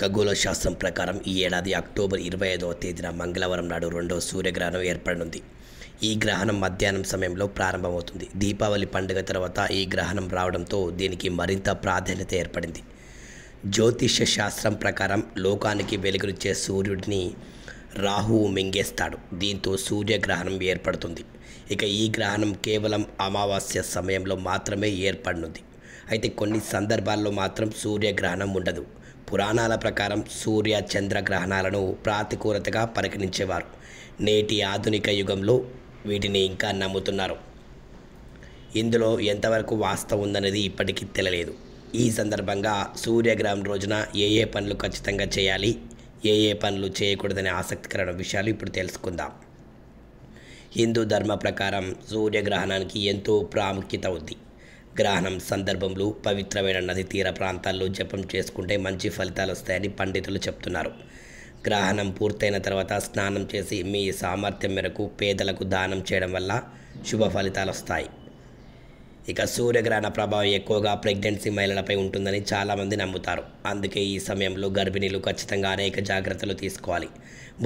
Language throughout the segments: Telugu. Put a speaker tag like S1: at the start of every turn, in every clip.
S1: ఖగోళ శాస్త్రం ప్రకారం ఈ ఏడాది అక్టోబర్ ఇరవై ఐదవ తేదీన మంగళవారం నాడు రెండో సూర్యగ్రహణం ఏర్పడనుంది ఈ గ్రహణం మధ్యాహ్నం సమయంలో ప్రారంభమవుతుంది దీపావళి పండుగ తర్వాత ఈ గ్రహణం రావడంతో దీనికి మరింత ప్రాధాన్యత ఏర్పడింది జ్యోతిష్య శాస్త్రం ప్రకారం లోకానికి వెలుగునిచ్చే సూర్యుడిని రాహువు మింగేస్తాడు దీంతో సూర్యగ్రహణం ఏర్పడుతుంది ఇక ఈ గ్రహణం కేవలం అమావాస్య సమయంలో మాత్రమే ఏర్పడనుంది అయితే కొన్ని సందర్భాల్లో మాత్రం సూర్యగ్రహణం ఉండదు పురాణాల ప్రకారం సూర్య చంద్ర గ్రహణాలను ప్రాతికూలతగా పరిగణించేవారు నేటి ఆధునిక యుగంలో వీటిని ఇంకా నమ్ముతున్నారు ఇందులో ఎంతవరకు వాస్తవం ఉందనేది ఇప్పటికీ తెలియలేదు ఈ సందర్భంగా సూర్యగ్రహం రోజున ఏ ఏ పనులు ఖచ్చితంగా చేయాలి ఏ ఏ పనులు చేయకూడదనే ఆసక్తికరమైన విషయాలు ఇప్పుడు తెలుసుకుందాం హిందూ ధర్మ ప్రకారం సూర్యగ్రహణానికి ఎంతో ప్రాముఖ్యత ఉంది గ్రహణం సందర్భంలో పవిత్రమైన నది తీర ప్రాంతాల్లో జపం చేసుకుంటే మంచి ఫలితాలు వస్తాయని పండితులు చెప్తున్నారు గ్రహణం పూర్తయిన తర్వాత స్నానం చేసి మీ సామర్థ్యం మేరకు పేదలకు దానం చేయడం వల్ల శుభ ఫలితాలు వస్తాయి ఇక సూర్యగ్రహణ ప్రభావం ఎక్కువగా ప్రెగ్నెన్సీ మహిళలపై ఉంటుందని చాలామంది నమ్ముతారు అందుకే ఈ సమయంలో గర్భిణీలు ఖచ్చితంగా అనేక జాగ్రత్తలు తీసుకోవాలి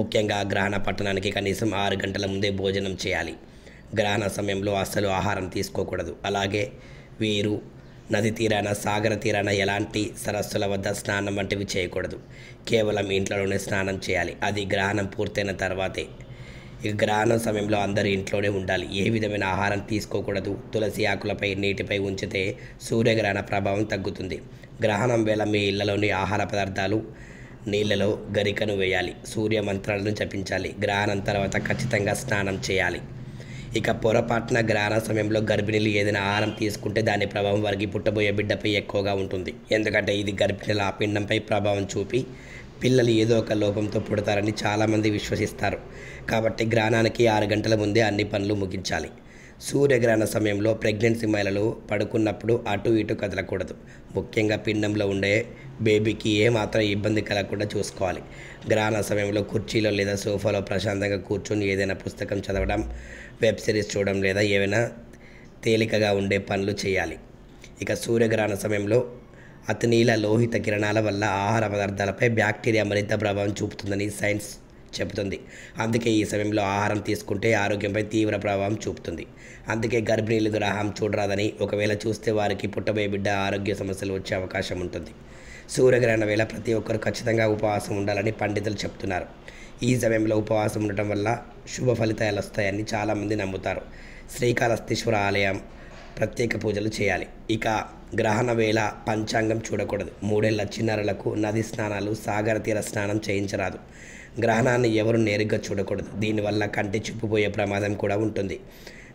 S1: ముఖ్యంగా గ్రహణ పట్టణానికి కనీసం ఆరు గంటల ముందే భోజనం చేయాలి గ్రహణ సమయంలో అస్సలు ఆహారం తీసుకోకూడదు అలాగే వీరు నది తీరాన సాగర తీరాన ఎలాంటి సరస్సుల వద్ద స్నానం వంటివి చేయకూడదు కేవలం ఇంట్లోనే స్నానం చేయాలి అది గ్రహణం పూర్తయిన తర్వాతే ఇక గ్రహణం సమయంలో అందరూ ఇంట్లోనే ఉండాలి ఏ విధమైన ఆహారం తీసుకోకూడదు తులసి ఆకులపై నీటిపై ఉంచితే సూర్యగ్రహణ ప్రభావం తగ్గుతుంది గ్రహణం వేళ మీ ఇళ్లలోని ఆహార పదార్థాలు నీళ్ళలో గరికను వేయాలి సూర్య మంత్రాలను జపించాలి గ్రహణం తర్వాత ఖచ్చితంగా స్నానం చేయాలి ఇక పొరపాటున గ్రహణ సమయంలో గర్భిణీలు ఏదైనా ఆహారం తీసుకుంటే దాని ప్రభావం వారికి పుట్టబోయే బిడ్డపై ఎక్కువగా ఉంటుంది ఎందుకంటే ఇది గర్భిణీల ఆపిండంపై ప్రభావం చూపి పిల్లలు ఏదో ఒక లోపంతో పుడతారని చాలామంది విశ్వసిస్తారు కాబట్టి గ్రహణానికి ఆరు గంటల ముందే అన్ని పనులు ముగించాలి సూర్యగ్రహణ సమయంలో ప్రెగ్నెన్సీ మహిళలు పడుకున్నప్పుడు అటు ఇటు కదలకూడదు ముఖ్యంగా పిండంలో ఉండే బేబీకి ఏమాత్రం ఇబ్బంది కలగకుండా చూసుకోవాలి గ్రహణ సమయంలో కుర్చీలో లేదా సోఫాలో ప్రశాంతంగా కూర్చొని ఏదైనా పుస్తకం చదవడం వెబ్ సిరీస్ చూడడం లేదా ఏమైనా తేలికగా ఉండే పనులు చేయాలి ఇక సూర్యగ్రహణ సమయంలో నీల లోహిత కిరణాల వల్ల ఆహార పదార్థాలపై బ్యాక్టీరియా మరింత ప్రభావం చూపుతుందని సైన్స్ చెబుతుంది అందుకే ఈ సమయంలో ఆహారం తీసుకుంటే ఆరోగ్యంపై తీవ్ర ప్రభావం చూపుతుంది అందుకే గర్భిణీలు దురాహారం చూడరాదని ఒకవేళ చూస్తే వారికి పుట్టబోయే బిడ్డ ఆరోగ్య సమస్యలు వచ్చే అవకాశం ఉంటుంది సూర్యగ్రహణ వేళ ప్రతి ఒక్కరు ఖచ్చితంగా ఉపవాసం ఉండాలని పండితులు చెప్తున్నారు ఈ సమయంలో ఉపవాసం ఉండటం వల్ల శుభ ఫలితాలు వస్తాయని చాలామంది నమ్ముతారు శ్రీకాళహస్తీశ్వర ఆలయం ప్రత్యేక పూజలు చేయాలి ఇక గ్రహణ వేళ పంచాంగం చూడకూడదు మూడేళ్ల చిన్నారులకు నది స్నానాలు సాగర తీర స్నానం చేయించరాదు గ్రహణాన్ని ఎవరు నేరుగా చూడకూడదు దీనివల్ల కంటి చూపుపోయే ప్రమాదం కూడా ఉంటుంది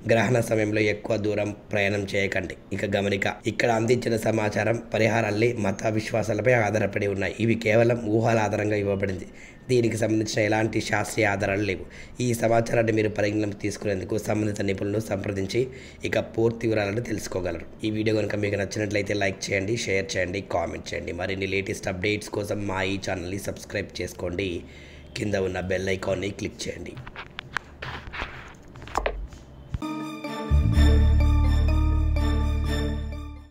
S1: గ్రహణ సమయంలో ఎక్కువ దూరం ప్రయాణం చేయకండి ఇక గమనిక ఇక్కడ అందించిన సమాచారం పరిహారాల్ని మత విశ్వాసాలపై ఆధారపడి ఉన్నాయి ఇవి కేవలం ఊహాల ఆధారంగా ఇవ్వబడింది దీనికి సంబంధించిన ఎలాంటి శాస్త్రీయ ఆధారాలు లేవు ఈ సమాచారాన్ని మీరు పరిగణలోకి తీసుకునేందుకు సంబంధిత నిపుణులను సంప్రదించి ఇక పూర్తి వివరాలను తెలుసుకోగలరు ఈ వీడియో కనుక మీకు నచ్చినట్లయితే లైక్ చేయండి షేర్ చేయండి కామెంట్ చేయండి మరిన్ని లేటెస్ట్ అప్డేట్స్ కోసం మా ఈ ఛానల్ని సబ్స్క్రైబ్ చేసుకోండి కింద ఉన్న బెల్ ఐకాన్ని క్లిక్ చేయండి